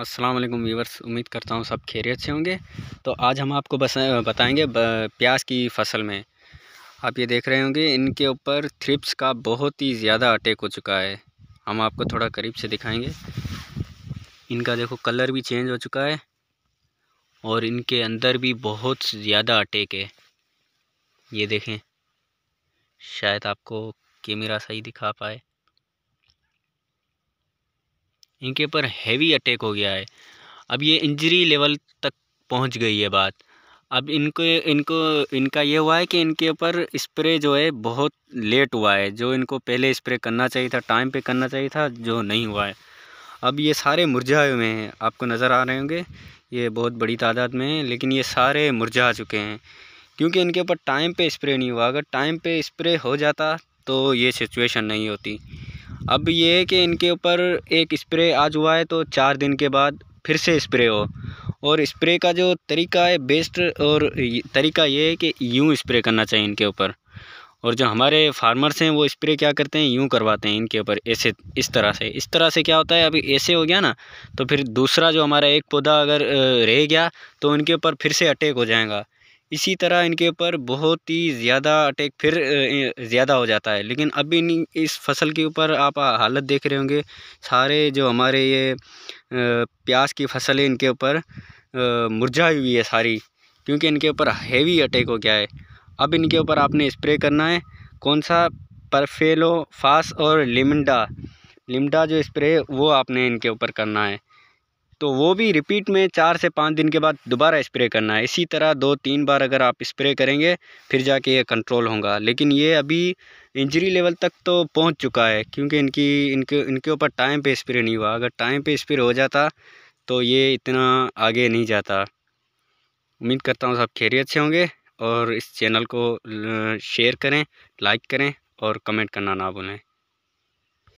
अस्सलाम वालेकुम वीवर्स उम्मीद करता हूँ सब खैरियत से होंगे तो आज हम आपको बस बताएंगे प्याज की फसल में आप ये देख रहे होंगे इनके ऊपर थ्रिप्स का बहुत ही ज़्यादा अटैक हो चुका है हम आपको थोड़ा करीब से दिखाएंगे इनका देखो कलर भी चेंज हो चुका है और इनके अंदर भी बहुत ज़्यादा अटैक है ये देखें शायद आपको कैमरा सही दिखा पाए इनके ऊपर हैवी अटैक हो गया है अब ये इंजरी लेवल तक पहुंच गई है बात अब इनको इनको इनका ये हुआ है कि इनके ऊपर स्प्रे जो है बहुत लेट हुआ है जो इनको पहले स्प्रे करना चाहिए था टाइम पे करना चाहिए था जो नहीं हुआ है अब ये सारे मुरझाए हुए हैं आपको नज़र आ रहे होंगे ये बहुत बड़ी तादाद में हैं लेकिन ये सारे मुरझा चुके हैं क्योंकि इनके ऊपर टाइम पर स्प्रे नहीं हुआ अगर टाइम पर स्प्रे हो जाता तो ये सिचुएशन नहीं होती अब ये है कि इनके ऊपर एक स्प्रे आज हुआ है तो चार दिन के बाद फिर से स्प्रे हो और स्प्रे का जो तरीका है बेस्ट और तरीका ये है कि यूँ स्प्रे करना चाहिए इनके ऊपर और जो हमारे फार्मर्स हैं वो स्प्रे क्या करते हैं यूँ करवाते हैं इनके ऊपर ऐसे इस तरह से इस तरह से क्या होता है अभी ऐसे हो गया ना तो फिर दूसरा जो हमारा एक पौधा अगर रह गया तो उनके ऊपर फिर से अटैक हो जाएगा इसी तरह इनके ऊपर बहुत ही ज़्यादा अटैक फिर ज़्यादा हो जाता है लेकिन अभी नहीं इस फसल के ऊपर आप हालत देख रहे होंगे सारे जो हमारे ये प्याज की फसल है इनके ऊपर मुरझाई हुई है सारी क्योंकि इनके ऊपर हैवी अटैक हो गया है अब इनके ऊपर आपने स्प्रे करना है कौन सा परफेलो फास और लिमडा लिमडा जो स्प्रे वो आपने इनके ऊपर करना है तो वो भी रिपीट में चार से पाँच दिन के बाद दोबारा स्प्रे करना है इसी तरह दो तीन बार अगर आप स्प्रे करेंगे फिर जाके ये कंट्रोल होगा लेकिन ये अभी इंजरी लेवल तक तो पहुंच चुका है क्योंकि इनकी इनके इनके ऊपर टाइम पे स्प्रे नहीं हुआ अगर टाइम पे स्प्रे हो जाता तो ये इतना आगे नहीं जाता उम्मीद करता हूँ सब खैरियत से होंगे और इस चैनल को शेयर करें लाइक करें और कमेंट करना ना भूलें